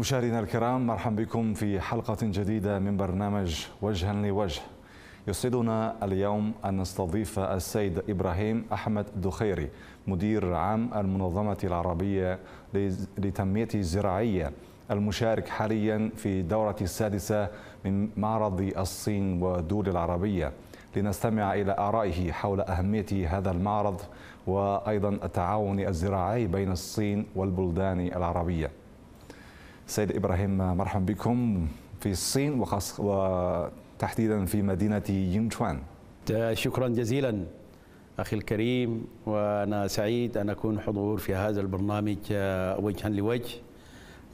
مشاهدينا الكرام مرحبا بكم في حلقة جديدة من برنامج وجها لوجه يسعدنا اليوم أن نستضيف السيد إبراهيم أحمد الدخيري مدير عام المنظمة العربية لتنمية الزراعية المشارك حاليا في دورة السادسة من معرض الصين والدول العربية لنستمع إلى آرائه حول أهمية هذا المعرض وأيضا التعاون الزراعي بين الصين والبلدان العربية سيد إبراهيم مرحبا بكم في الصين وخاص وتحديدا في مدينة يونشوان شكرا جزيلا أخي الكريم وأنا سعيد أن أكون حضور في هذا البرنامج آه، وجها لوجه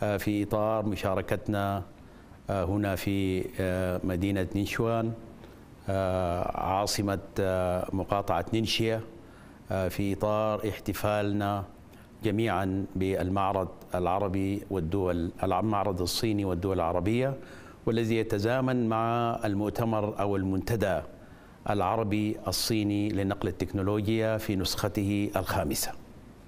آه، في إطار مشاركتنا آه، هنا في مدينة نينشوان عاصمة مقاطعة نينشيا في إطار احتفالنا جميعا بالمعرض العربي والدول المعرض الصيني والدول العربية والذي يتزامن مع المؤتمر أو المنتدى العربي الصيني لنقل التكنولوجيا في نسخته الخامسة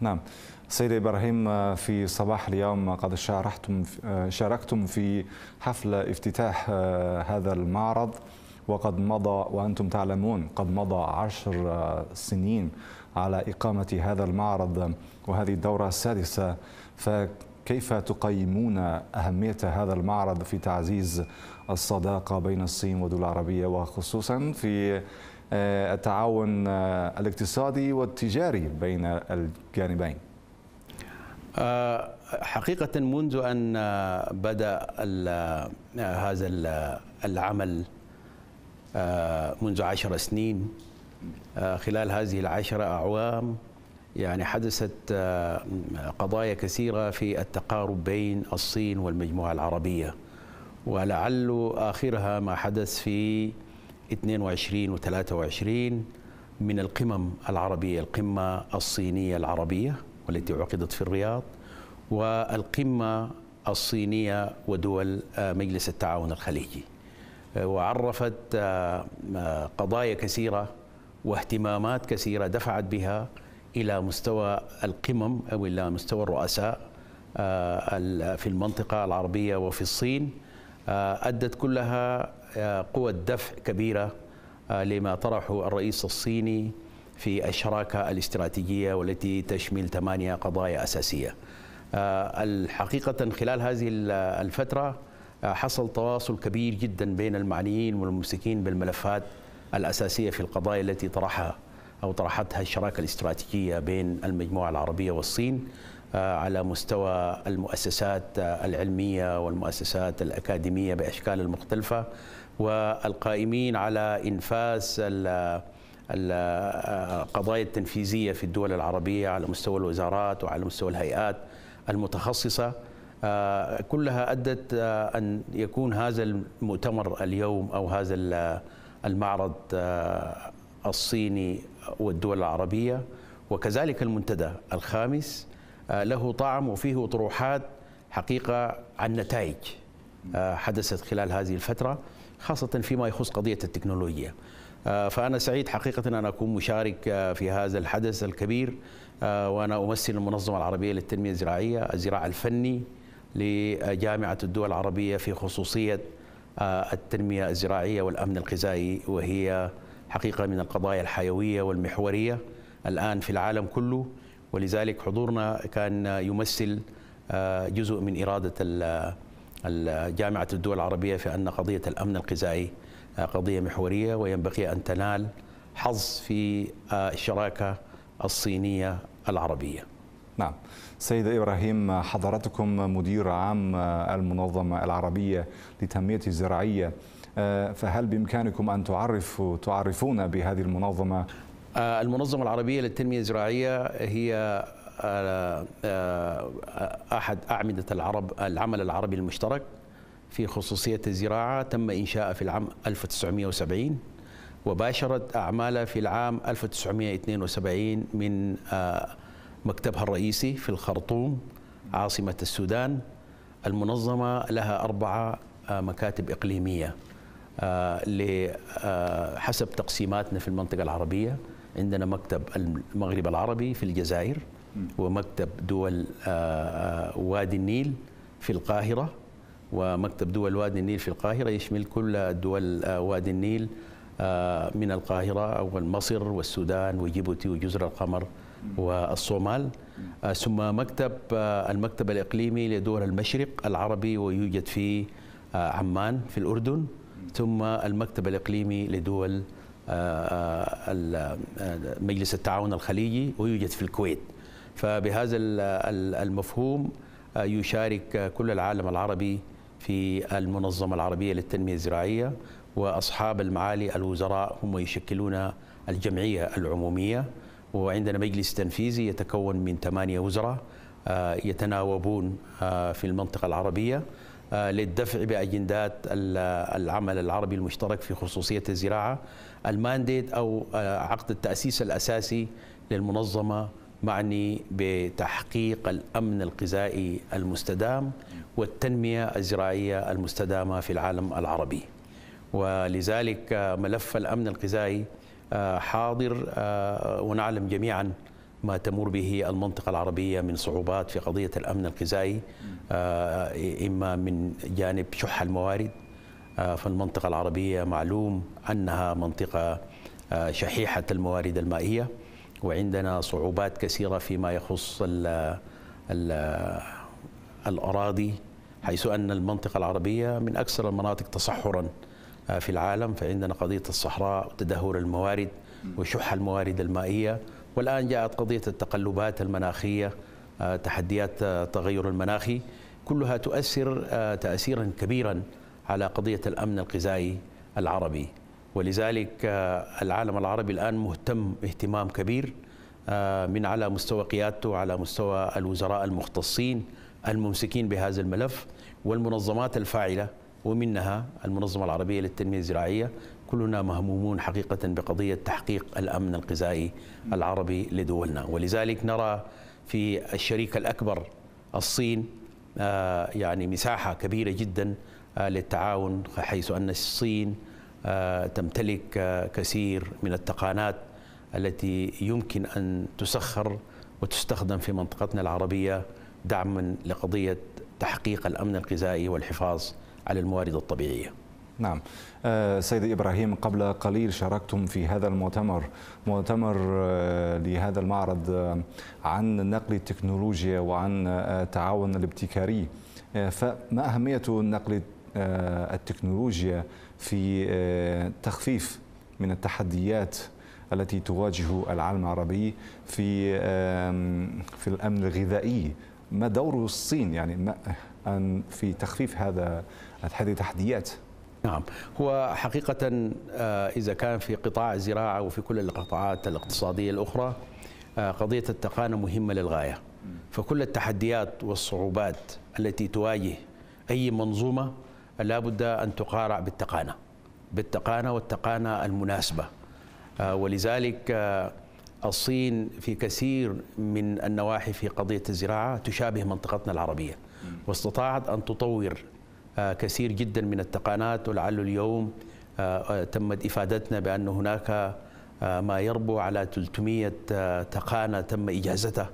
نعم سيد إبراهيم في صباح اليوم قد شاركتم شاركتم في حفل افتتاح هذا المعرض وقد مضى وأنتم تعلمون قد مضى عشر سنين على إقامة هذا المعرض وهذه الدورة السادسة فكيف تقيمون أهمية هذا المعرض في تعزيز الصداقة بين الصين والدول العربية وخصوصا في آه، التعاون آه، الاقتصادي والتجاري بين الجانبين آه، حقيقة منذ أن بدأ هذا العمل منذ عشر سنين آه، خلال هذه العشر أعوام يعني حدثت آه، قضايا كثيرة في التقارب بين الصين والمجموعة العربية ولعل آخرها ما حدث في 22 و 23 من القمم العربية القمة الصينية العربية والتي عقدت في الرياض والقمة الصينية ودول آه، مجلس التعاون الخليجي وعرفت قضايا كثيرة واهتمامات كثيرة دفعت بها إلى مستوى القمم أو إلى مستوى الرؤساء آه، في المنطقة العربية وفي الصين آه، أدت كلها آه، قوة دفع كبيرة لما طرحه الرئيس الصيني في الشراكة الاستراتيجية والتي تشمل ثمانية قضايا أساسية الحقيقة خلال هذه الفترة حصل تواصل كبير جدا بين المعنيين والممسكين بالملفات الأساسية في القضايا التي طرحها أو طرحتها الشراكة الاستراتيجية بين المجموعة العربية والصين آه، على مستوى المؤسسات العلمية والمؤسسات الأكاديمية بأشكال المختلفة والقائمين على إنفاذ القضايا آه، التنفيذية في الدول العربية على مستوى الوزارات وعلى مستوى الهيئات المتخصصة آه، كلها أدت أن يكون هذا المؤتمر اليوم أو هذا المعرض آه، الصيني والدول العربية وكذلك المنتدى الخامس آه، له طعم وفيه طروحات حقيقة عن نتائج آه، حدثت خلال هذه الفترة خاصة فيما يخص قضية التكنولوجيا فأنا سعيد حقيقة أن أكون مشارك في هذا الحدث الكبير وأنا أمثل المنظمة العربية للتنمية الزراعية الزراعة الفني لجامعة الدول العربية في خصوصية آه، التنمية الزراعية والأمن الغذائي وهي حقيقة من القضايا الحيوية والمحورية الآن في العالم كله ولذلك حضورنا كان يمثل آه، جزء من إرادة جامعة الدول العربية في أن قضية الأمن الغذائي آه، قضية محورية وينبغي أن تنال حظ في الشراكة الصينية العربية نعم سيد إبراهيم حضرتكم مدير عام المنظمة العربية لتنمية الزراعية آه، فهل بإمكانكم أن تعرفوا تعرفونا بهذه المنظمة؟ آه، المنظمة العربية للتنمية الزراعية هي آه، أحد أعمدة العرب العمل العربي المشترك في خصوصية الزراعة تم إنشاء في العام 1970 وباشرت أعمالها في العام 1972 من مكتبها الرئيسي في الخرطوم عاصمة السودان المنظمة لها أربعة آه، مكاتب إقليمية آه، آه، حسب تقسيماتنا في المنطقة العربية عندنا مكتب المغرب العربي في الجزائر ومكتب دول وادي النيل في القاهرة ومكتب دول وادي النيل في القاهرة يشمل كل دول وادي النيل آه، من القاهرة أو مصر والسودان وجيبوتي وجزر القمر والصومال آه، ثم مكتب آه، المكتب الإقليمي لدول المشرق العربي ويوجد في عمان في الأردن ثم المكتب الإقليمي لدول مجلس التعاون الخليجي ويوجد في الكويت فبهذا المفهوم يشارك كل العالم العربي في المنظمة العربية للتنمية الزراعية واصحاب المعالي الوزراء هم يشكلون الجمعيه العموميه وعندنا مجلس تنفيذي يتكون من ثمانيه وزراء آه، يتناوبون آه، في المنطقه العربيه آه، للدفع باجندات العمل العربي المشترك في خصوصيه الزراعه المانديت او عقد التاسيس الاساسي للمنظمه معني بتحقيق الامن الغذائي المستدام والتنميه الزراعيه المستدامه في العالم العربي ولذلك ملف الأمن الغذائي آه، حاضر آه، ونعلم جميعا ما تمر به المنطقة العربية من صعوبات في قضية الأمن الغذائي آه، إما من جانب شح الموارد فالمنطقة العربية معلوم أنها منطقة شحيحة الموارد المائية وعندنا صعوبات كثيرة فيما يخص الـ الـ الأراضي حيث أن المنطقة العربية من أكثر المناطق تصحراً آه، في العالم فعندنا قضية الصحراء وتدهور الموارد وشح الموارد المائية والآن جاءت قضية التقلبات المناخية آه، تحديات التغير آه، المناخي كلها تؤثر تأثيرا كبيرا على قضية الأمن الغذائي العربي ولذلك العالم العربي الآن مهتم اهتمام كبير من على مستوى قيادته على مستوى الوزراء المختصين الممسكين بهذا الملف والمنظمات الفاعلة ومنها المنظمة العربية للتنمية الزراعية كلنا مهمومون حقيقة بقضية تحقيق الأمن الغذائي العربي لدولنا ولذلك نرى في الشريك الأكبر الصين آه، يعني مساحة كبيرة جدا آه، للتعاون حيث أن الصين آه، تمتلك كثير من التقانات التي يمكن أن تسخر وتستخدم في منطقتنا العربية دعما لقضية تحقيق الأمن الغذائي والحفاظ على الموارد الطبيعية نعم آه، سيد إبراهيم قبل قليل شاركتم في هذا المؤتمر مؤتمر آه، لهذا المعرض آه، عن نقل التكنولوجيا وعن التعاون الابتكاري فما أهمية نقل التكنولوجيا في تخفيف من التحديات التي تواجه العالم العربي في في الامن الغذائي ما دور الصين يعني ما أن في تخفيف هذا هذه التحديات نعم هو حقيقة آه، إذا كان في قطاع الزراعة وفي كل القطاعات الاقتصادية الأخرى آه، قضية التقانة مهمة للغاية فكل التحديات والصعوبات التي تواجه أي منظومة لابد أن تقارع بالتقانة بالتقانة والتقانة المناسبة آه، ولذلك الصين في كثير من النواحي في قضية الزراعة تشابه منطقتنا العربية واستطاعت أن تطور آه، كثير جدا من التقانات ولعل اليوم آه، آه، تمت إفادتنا بأن هناك ما يربو على 300 تقانة تم إجازتها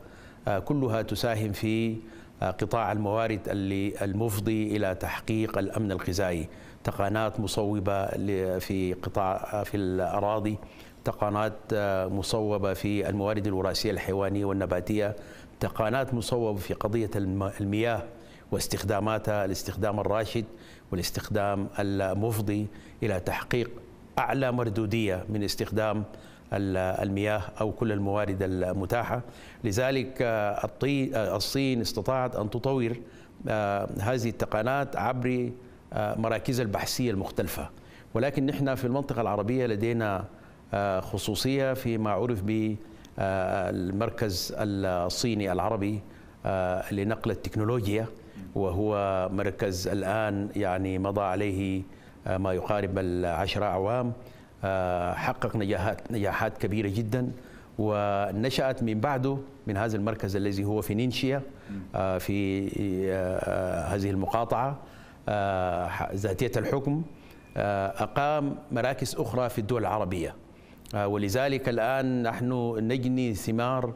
كلها تساهم في قطاع الموارد اللي المفضي إلى تحقيق الأمن الغذائي تقانات مصوبة في قطاع في الأراضي تقانات آه، مصوبة في الموارد الوراثية الحيوانية والنباتية تقانات مصوبة في قضية المياه واستخداماتها الاستخدام الراشد والاستخدام المفضي إلى تحقيق أعلى مردودية من استخدام المياه أو كل الموارد المتاحة لذلك آه، آه، الصين استطاعت أن تطور هذه التقانات عبر مراكز البحثية المختلفة ولكن نحن في المنطقة العربية لدينا خصوصية فيما عرف بالمركز الصيني العربي آه، لنقل التكنولوجيا وهو مركز الآن يعني مضى عليه آه، ما يقارب العشرة أعوام آه، حقق نجاحات نجاحات كبيرة جدا ونشأت من بعده من هذا المركز الذي هو في نينشيا في هذه المقاطعة ذاتية الحكم أقام مراكز أخرى في الدول العربية آه، ولذلك الآن نحن نجني ثمار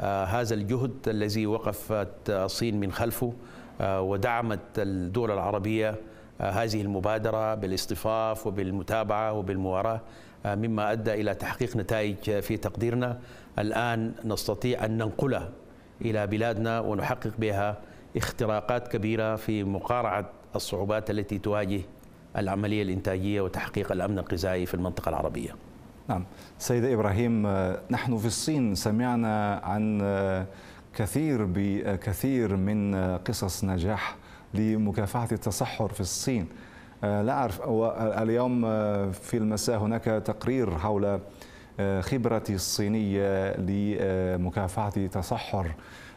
آه، هذا الجهد الذي وقفت الصين من خلفه آه، ودعمت الدول العربية هذه المبادرة بالاصطفاف وبالمتابعة وبالمواراة مما أدى إلى تحقيق نتائج في تقديرنا الآن نستطيع أن ننقلها إلى بلادنا ونحقق بها اختراقات كبيرة في مقارعة الصعوبات التي تواجه العملية الإنتاجية وتحقيق الأمن الغذائي في المنطقة العربية نعم سيدة إبراهيم نحن في الصين سمعنا عن كثير بكثير من قصص نجاح لمكافحة التصحر في الصين لا أعرف اليوم في المساء هناك تقرير حول خبرة الصينية لمكافحة التصحر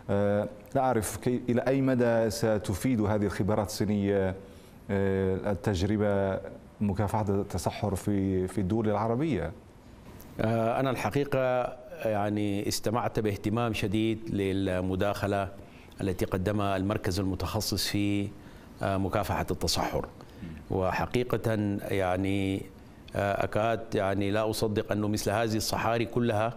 لا أعرف إلى أي مدى ستفيد هذه الخبرات الصينية التجربة مكافحة التصحر في في الدول العربية آه، أنا الحقيقة يعني استمعت باهتمام شديد للمداخلة التي قدمها المركز المتخصص في آه، مكافحة التصحر وحقيقة يعني آه، أكاد يعني لا أصدق أنه مثل هذه الصحاري كلها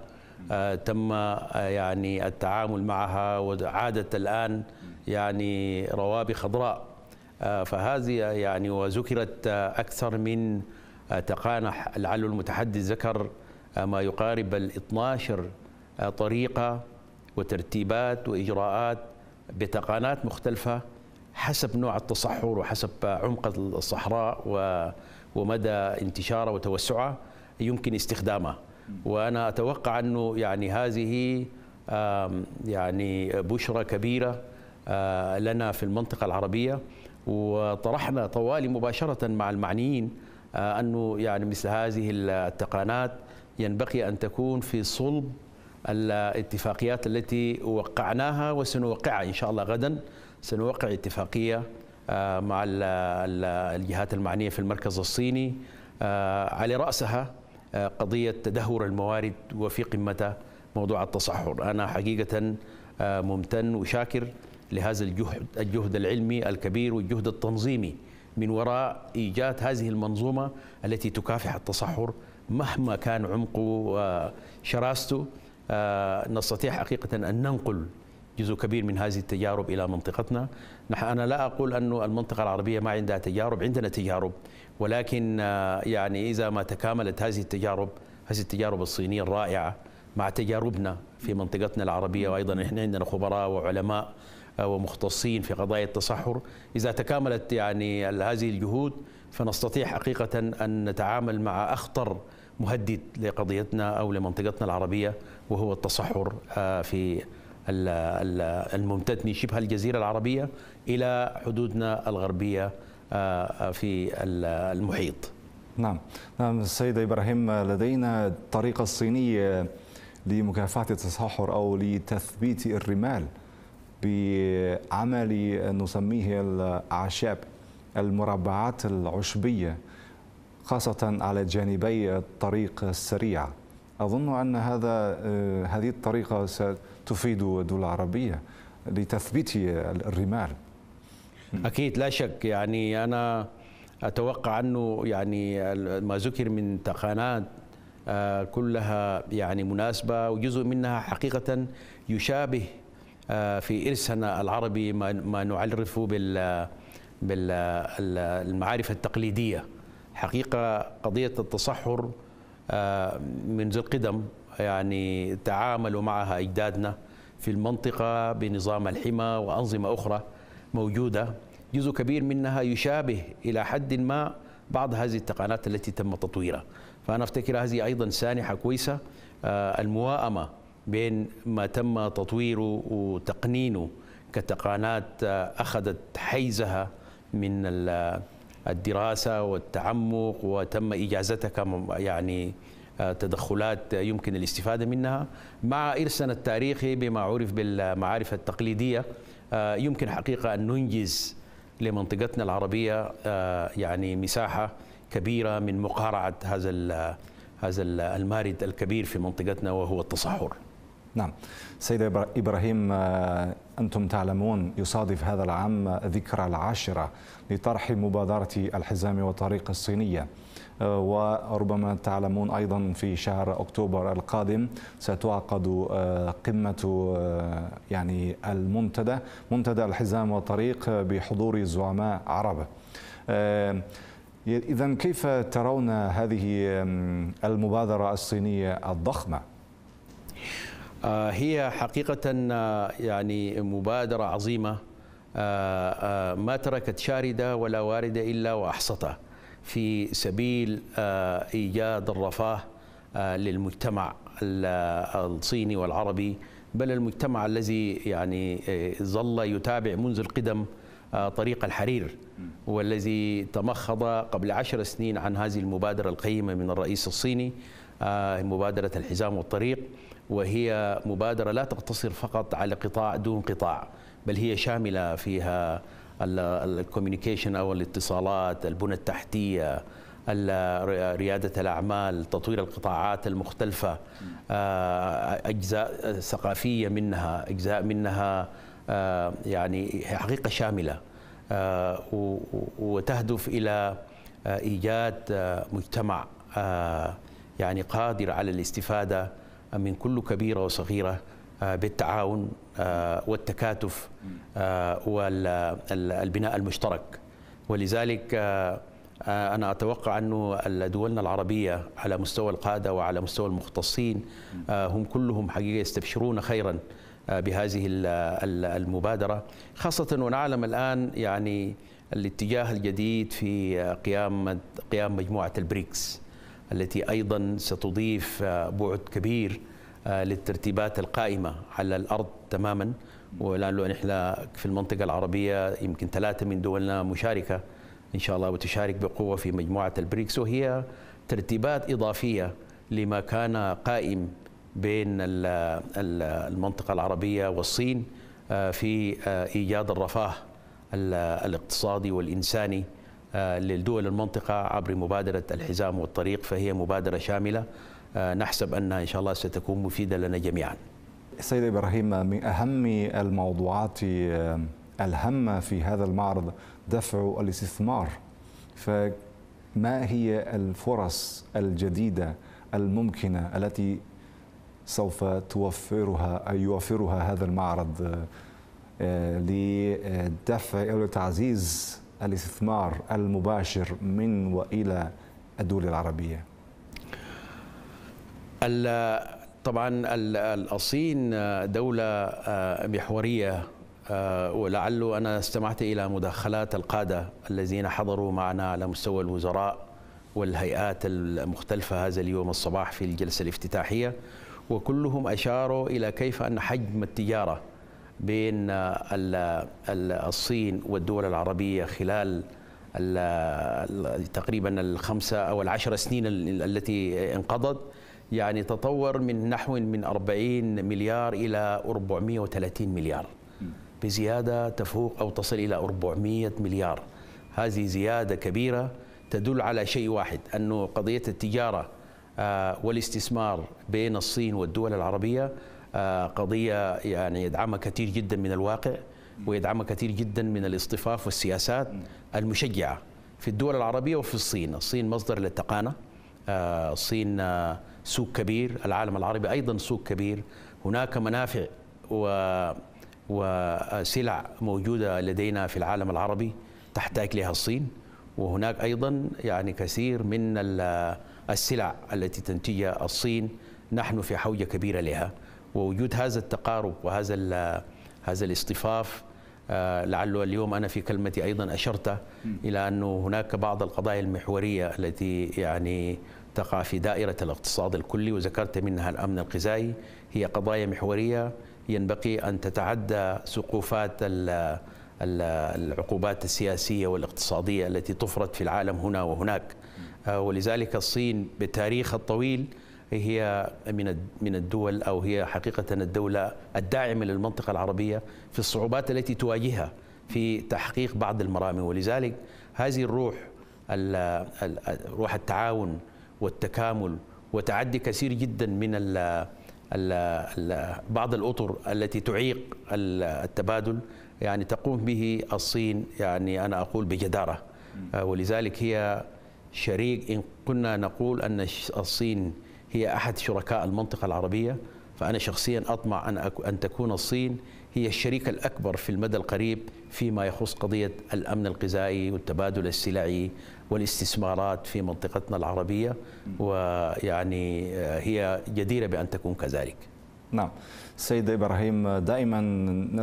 تم يعني التعامل معها وعادت الآن يعني روابي خضراء فهذه يعني وذكرت أكثر من تقانح لعل المتحدث ذكر ما يقارب ال 12 طريقه وترتيبات واجراءات بتقانات مختلفه حسب نوع التصحر وحسب عمق الصحراء ومدى انتشاره وتوسعه يمكن استخدامه وانا اتوقع انه يعني هذه يعني بشرى كبيره آه، لنا في المنطقه العربيه وطرحنا طوالي مباشره مع المعنيين آه، انه يعني مثل هذه التقانات ينبغي أن تكون في صلب الاتفاقيات التي وقعناها وسنوقعها إن شاء الله غدا سنوقع اتفاقية آه، مع الجهات المعنية في المركز الصيني آه، على رأسها آه، قضية تدهور الموارد وفي قمتها موضوع التصحر أنا حقيقة ممتن وشاكر لهذا الجهد الجهد العلمي الكبير والجهد التنظيمي من وراء إيجاد هذه المنظومة التي تكافح التصحر مهما كان عمقه وشراسته آه، نستطيع حقيقة أن ننقل جزء كبير من هذه التجارب إلى منطقتنا نحن أنا لا أقول أن المنطقة العربية ما عندها تجارب عندنا تجارب ولكن آه، يعني إذا ما تكاملت هذه التجارب هذه التجارب الصينية الرائعة مع تجاربنا في منطقتنا العربية وأيضا إحنا عندنا خبراء وعلماء آه، ومختصين في قضايا التصحر إذا تكاملت يعني هذه الجهود فنستطيع حقيقة أن نتعامل مع أخطر مهدد لقضيتنا او لمنطقتنا العربيه وهو التصحر آه، في الممتد من شبه الجزيره العربيه الى حدودنا الغربيه آه، آه، في المحيط. نعم، نعم السيد ابراهيم لدينا الطريقه الصينيه لمكافحه التصحر او لتثبيت الرمال بعمل نسميه الاعشاب المربعات العشبيه خاصة على جانبي الطريق السريع أظن أن هذا آه، هذه الطريقة ستفيد الدول العربية لتثبيت الرمال أكيد لا شك يعني أنا أتوقع أنه يعني ما ذكر من تقانات آه، كلها يعني مناسبة وجزء منها حقيقة يشابه آه، في إرثنا العربي ما نعرفه بالمعارف التقليدية حقيقة قضية التصحر آه، منذ القدم يعني تعاملوا معها أجدادنا في المنطقة بنظام الحمى وأنظمة أخرى موجودة جزء كبير منها يشابه إلى حد ما بعض هذه التقانات التي تم تطويرها فأنا أفتكر هذه أيضا سانحة كويسة آه، المواءمة بين ما تم تطويره وتقنينه كتقانات آه، أخذت حيزها من الدراسة والتعمق وتم إجازتك يعني آه، تدخلات يمكن الاستفادة منها مع إرسنا التاريخي بما عرف بالمعارف التقليدية آه، يمكن حقيقة أن ننجز لمنطقتنا العربية آه، يعني مساحة كبيرة من مقارعة هذا هذا المارد الكبير في منطقتنا وهو التصحر نعم سيد إبراهيم آه، أنتم تعلمون يصادف هذا العام ذكرى العاشرة لطرح مبادرة الحزام والطريق الصينية آه، وربما تعلمون أيضا في شهر أكتوبر القادم ستعقد آه، قمة يعني المنتدى منتدى الحزام والطريق بحضور زعماء عرب إذا كيف ترون هذه المبادرة الصينية الضخمة؟ آه، هي حقيقة آه، يعني مبادرة عظيمة آه، ما تركت شاردة ولا واردة إلا وأحصتها في سبيل إيجاد الرفاه للمجتمع الصيني والعربي بل المجتمع الذي يعني ظل يتابع منذ القدم طريق الحرير والذي تمخض قبل عشر سنين عن هذه المبادرة القيمة من الرئيس الصيني مبادرة الحزام والطريق وهي مبادرة لا تقتصر فقط على قطاع دون قطاع بل هي شاملة فيها الكوميونيكيشن أو الاتصالات البنى التحتية ريادة الأعمال تطوير القطاعات المختلفة آه، أجزاء ثقافية منها أجزاء منها آه، يعني حقيقة شاملة آه، وتهدف إلى إيجاد مجتمع يعني قادر على الاستفادة من كل كبيرة وصغيرة آه، بالتعاون آه، والتكاتف آه، والبناء المشترك ولذلك أنا أتوقع أن دولنا العربية على مستوى القادة وعلى مستوى المختصين هم كلهم حقيقة يستبشرون خيرا بهذه المبادرة خاصة ونعلم الآن يعني الاتجاه الجديد في قيام قيام مجموعة البريكس التي ايضا ستضيف بعد كبير للترتيبات القائمه على الارض تماما ولانه نحن في المنطقه العربيه يمكن ثلاثه من دولنا مشاركه ان شاء الله وتشارك بقوه في مجموعه البريكس وهي ترتيبات اضافيه لما كان قائم بين المنطقه العربيه والصين آه، في آه، ايجاد الرفاه الاقتصادي والانساني آه، للدول المنطقة عبر مبادرة الحزام والطريق فهي مبادرة شاملة آه، نحسب أنها إن شاء الله ستكون مفيدة لنا جميعا سيد إبراهيم من أهم الموضوعات آه، الهامة في هذا المعرض دفع الاستثمار فما هي الفرص الجديدة الممكنة التي سوف توفرها أي يوفرها هذا المعرض لدفع أو لتعزيز الاستثمار المباشر من والى الدول العربيه؟ طبعا الصين دولة آه، محورية آه، ولعله أنا استمعت إلى مداخلات القادة الذين حضروا معنا على مستوى الوزراء والهيئات المختلفة هذا اليوم الصباح في الجلسة الافتتاحية وكلهم أشاروا إلى كيف أن حجم التجارة بين الصين والدول العربية خلال تقريبا الخمسة أو العشر سنين التي انقضت يعني تطور من نحو من 40 مليار إلى 430 مليار بزيادة تفوق أو تصل إلى 400 مليار هذه زيادة كبيرة تدل على شيء واحد أنه قضية التجارة آه، والاستثمار بين الصين والدول العربية آه، قضيه يعني يدعمها كثير جدا من الواقع ويدعمها كثير جدا من الاصطفاف والسياسات المشجعه في الدول العربيه وفي الصين، الصين مصدر للتقانه آه، الصين آه، سوق كبير، العالم العربي ايضا سوق كبير، هناك منافع و وسلع موجوده لدينا في العالم العربي تحتاج لها الصين وهناك ايضا يعني كثير من السلع التي تنتجها الصين نحن في حوجه كبيره لها ووجود هذا التقارب وهذا هذا الاصطفاف آه، لعله اليوم انا في كلمتي ايضا اشرت الى انه هناك بعض القضايا المحوريه التي يعني تقع في دائره الاقتصاد الكلي وذكرت منها الامن الغذائي هي قضايا محوريه ينبغي ان تتعدى سقوفات العقوبات السياسيه والاقتصاديه التي تفرض في العالم هنا وهناك آه، ولذلك الصين بتاريخها الطويل هي من من الدول او هي حقيقه الدوله الداعمه للمنطقه العربيه في الصعوبات التي تواجهها في تحقيق بعض المرامي ولذلك هذه الروح روح التعاون والتكامل وتعدي كثير جدا من الـ الـ الـ بعض الاطر التي تعيق التبادل يعني تقوم به الصين يعني انا اقول بجداره آه، ولذلك هي شريك ان كنا نقول ان الصين هي أحد شركاء المنطقة العربية فأنا شخصيا أطمع أن, أن تكون الصين هي الشريك الأكبر في المدى القريب فيما يخص قضية الأمن الغذائي والتبادل السلعي والاستثمارات في منطقتنا العربية ويعني هي جديرة بأن تكون كذلك نعم سيد إبراهيم دائما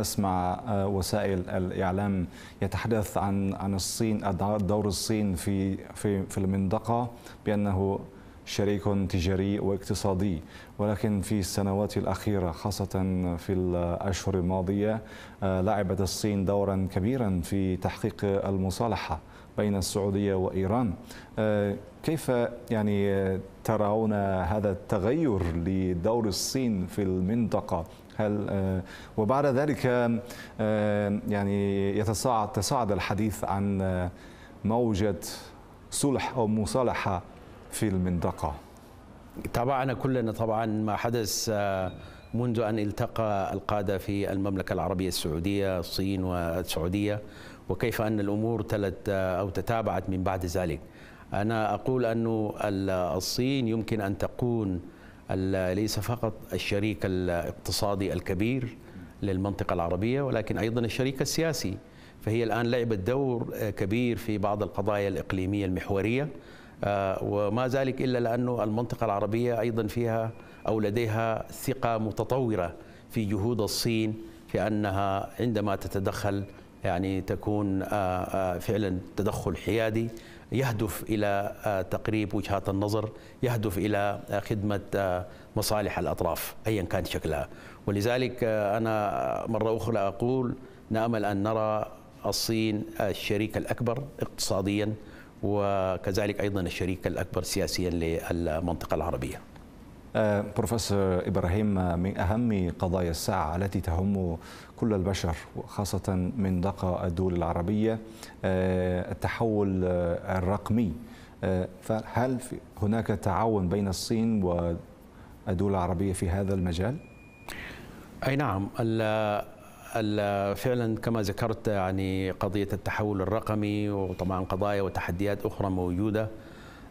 نسمع آه، وسائل الإعلام يتحدث عن عن الصين دور الصين في في في المنطقة بأنه شريك تجاري واقتصادي ولكن في السنوات الأخيرة خاصة في الأشهر الماضية آه، لعبت الصين دورا كبيرا في تحقيق المصالحة بين السعودية وإيران آه، كيف يعني ترون هذا التغير لدور الصين في المنطقة هل آه، وبعد ذلك يعني يتصاعد تصاعد الحديث عن موجة صلح أو مصالحة في المنطقة طبعا كلنا طبعا ما حدث آه، منذ أن التقى القادة في المملكة العربية السعودية الصين والسعودية وكيف أن الأمور تلت آه، أو تتابعت من بعد ذلك أنا أقول أن الصين يمكن أن تكون ليس فقط الشريك الاقتصادي الكبير للمنطقة العربية ولكن أيضا الشريك السياسي فهي الآن لعبت دور آه، كبير في بعض القضايا الإقليمية المحورية آه، وما ذلك إلا لأنه المنطقة العربية أيضا فيها أو لديها ثقة متطورة في جهود الصين في أنها عندما تتدخل يعني تكون آه، آه، فعلا تدخل حيادي يهدف إلى تقريب وجهات النظر يهدف إلى خدمة مصالح الأطراف أيا كان شكلها ولذلك أنا مرة أخرى أقول نأمل أن نرى الصين الشريك الأكبر اقتصاديا وكذلك أيضا الشريك الأكبر سياسيا للمنطقة العربية أه، بروفيسور إبراهيم من أهم قضايا الساعة التي تهم كل البشر وخاصة من دقة الدول العربية أه، التحول الرقمي أه، فهل هناك تعاون بين الصين والدول العربية في هذا المجال؟ أي نعم فعلا كما ذكرت يعني قضيه التحول الرقمي وطبعا قضايا وتحديات اخرى موجوده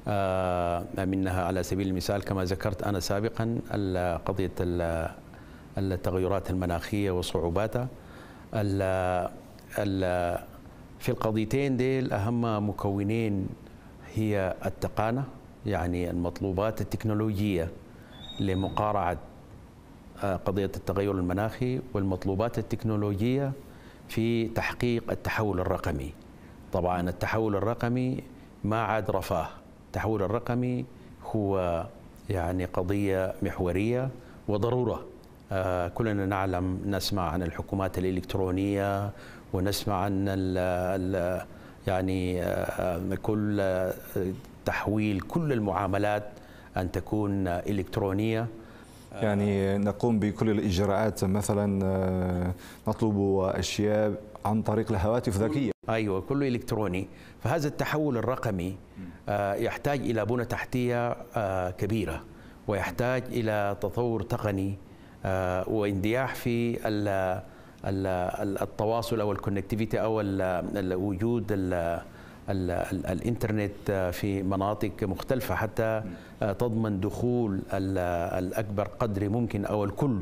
آه، منها على سبيل المثال كما ذكرت انا سابقا قضيه التغيرات المناخيه وصعوباتها في القضيتين ديل اهم مكونين هي التقانه يعني المطلوبات التكنولوجيه لمقارعه آه، قضية التغير المناخي والمطلوبات التكنولوجية في تحقيق التحول الرقمي طبعا التحول الرقمي ما عاد رفاه التحول الرقمي هو يعني قضية محورية وضرورة آه، كلنا نعلم نسمع عن الحكومات الإلكترونية ونسمع عن الـ ال يعني آه، كل تحويل كل المعاملات أن تكون إلكترونية يعني نقوم بكل الإجراءات مثلا آه، نطلب أشياء عن طريق الهواتف ذكية أيوة كله إلكتروني فهذا التحول الرقمي آه، يحتاج إلى بنى تحتية آه، كبيرة ويحتاج إلى تطور تقني واندياح في التواصل أو الكونكتيفيتي أو الوجود الانترنت آه، في مناطق مختلفة حتى آه، تضمن دخول الأكبر قدر ممكن أو الكل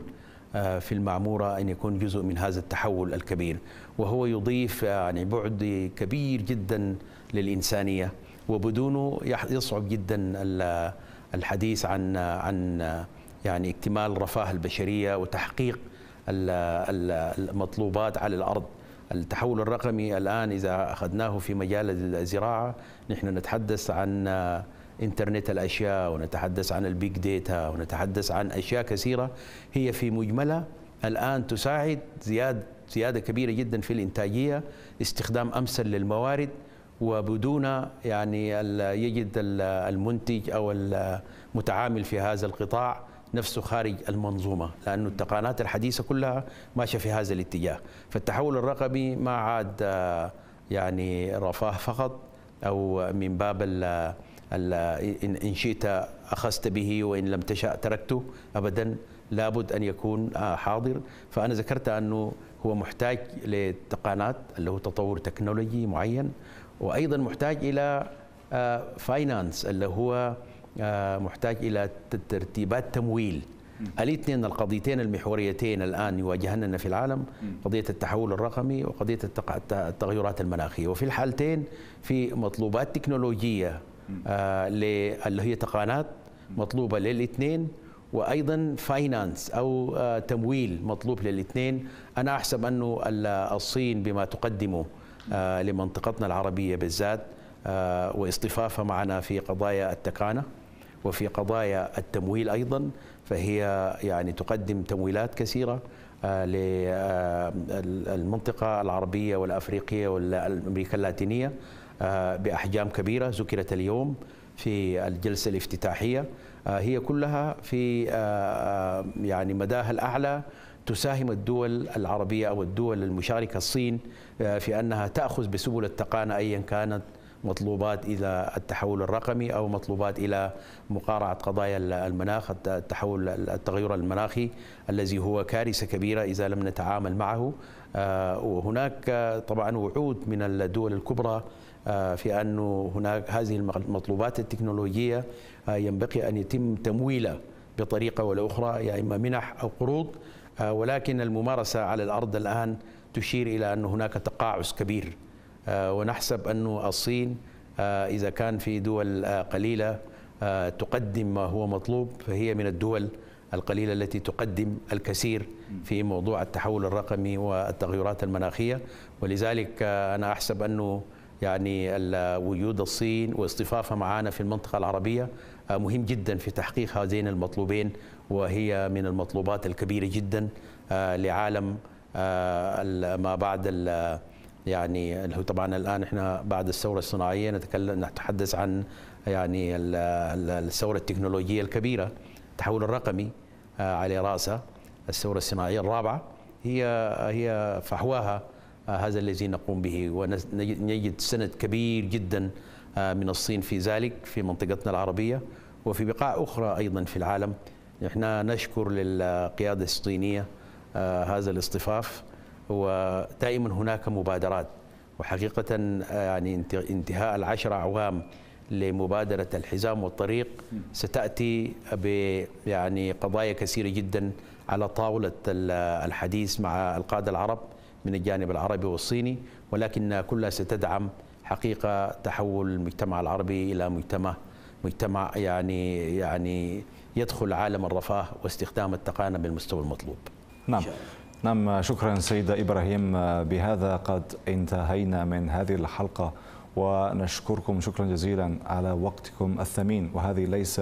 آه، في المعمورة أن يكون جزء من هذا التحول الكبير وهو يضيف يعني بعد كبير جدا للإنسانية وبدونه يصعب جدا الحديث عن عن يعني اكتمال رفاه البشرية وتحقيق المطلوبات على الأرض التحول الرقمي الآن إذا أخذناه في مجال الزراعة نحن نتحدث عن انترنت الأشياء ونتحدث عن البيج ديتا ونتحدث عن أشياء كثيرة هي في مجملها الآن تساعد زيادة زيادة كبيرة جدا في الإنتاجية استخدام أمثل للموارد وبدون يعني يجد المنتج أو المتعامل في هذا القطاع نفسه خارج المنظومة لانه التقانات الحديثة كلها ماشية في هذا الاتجاه فالتحول الرقمي ما عاد آه، يعني رفاه فقط أو من باب ال إن شئت أخذت به وإن لم تشأ تركته أبدا لابد أن يكون آه، حاضر فأنا ذكرت أنه هو محتاج لتقانات اللي هو تطور تكنولوجي معين وأيضا محتاج إلى فاينانس آه، اللي هو آه، محتاج إلى ترتيبات تمويل الاثنين القضيتين المحوريتين الان يواجهننا في العالم قضيه التحول الرقمي وقضيه التغيرات المناخيه وفي الحالتين في مطلوبات تكنولوجيه آه، اللي هي تقانات مطلوبه للاثنين وايضا فاينانس او آه، تمويل مطلوب للاثنين انا احسب انه الصين بما تقدمه لمنطقتنا العربيه بالذات واصطفافها معنا في قضايا التكانه وفي قضايا التمويل أيضا فهي يعني تقدم تمويلات كثيرة آه، للمنطقة آه، العربية والأفريقية والأمريكا اللاتينية آه، بأحجام كبيرة ذكرت اليوم في الجلسة الافتتاحية هي كلها في يعني مداها الأعلى تساهم الدول العربية أو الدول المشاركة الصين في أنها تأخذ بسبل التقانة أيا كانت مطلوبات الى التحول الرقمي او مطلوبات الى مقارعه قضايا المناخ التحول التغير المناخي الذي هو كارثه كبيره اذا لم نتعامل معه آه، وهناك طبعا وعود من الدول الكبرى آه، في أن هناك هذه المطلوبات التكنولوجية آه، ينبغي أن يتم تمويلها بطريقة ولا أخرى يا إما منح أو قروض ولكن الممارسة على الأرض الآن تشير إلى أن هناك تقاعس كبير آه، ونحسب أن الصين آه، إذا كان في دول آه، قليلة تقدم ما هو مطلوب فهي من الدول القليلة التي تقدم الكثير في موضوع التحول الرقمي والتغيرات المناخية ولذلك أنا أحسب أنه يعني وجود الصين واصطفافها معنا في المنطقة العربية مهم جدا في تحقيق هذين المطلوبين وهي من المطلوبات الكبيرة جدا لعالم ما بعد يعني اللي هو طبعا الان احنا بعد الثوره الصناعيه نتكلم نتحدث عن يعني الثوره التكنولوجيه الكبيره التحول الرقمي آه، على راسها الثوره الصناعيه الرابعه هي هي فحواها آه، هذا الذي نقوم به ونجد سند كبير جدا آه، من الصين في ذلك في منطقتنا العربيه وفي بقاع اخرى ايضا في العالم احنا نشكر للقياده الصينيه هذا الاصطفاف ودائما هناك مبادرات وحقيقة آه، يعني انتهاء العشر أعوام لمبادرة الحزام والطريق ستأتي ب يعني قضايا كثيرة جدا على طاولة الحديث مع القادة العرب من الجانب العربي والصيني ولكن كلها ستدعم حقيقة تحول المجتمع العربي إلى مجتمع مجتمع يعني يعني يدخل عالم الرفاه واستخدام التقنية بالمستوى المطلوب. نعم. نعم شكرا سيد إبراهيم بهذا قد انتهينا من هذه الحلقة ونشكركم شكرا جزيلا على وقتكم الثمين وهذه ليس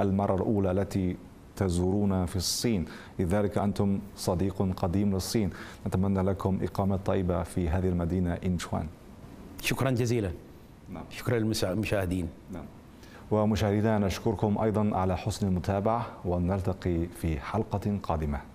المرة الأولى التي تزورون في الصين لذلك أنتم صديق قديم للصين نتمنى لكم إقامة طيبة في هذه المدينة إنشوان شكرا جزيلا نعم. شكرا للمشاهدين نعم. ومشاهدينا نشكركم أيضا على حسن المتابعة ونلتقي في حلقة قادمة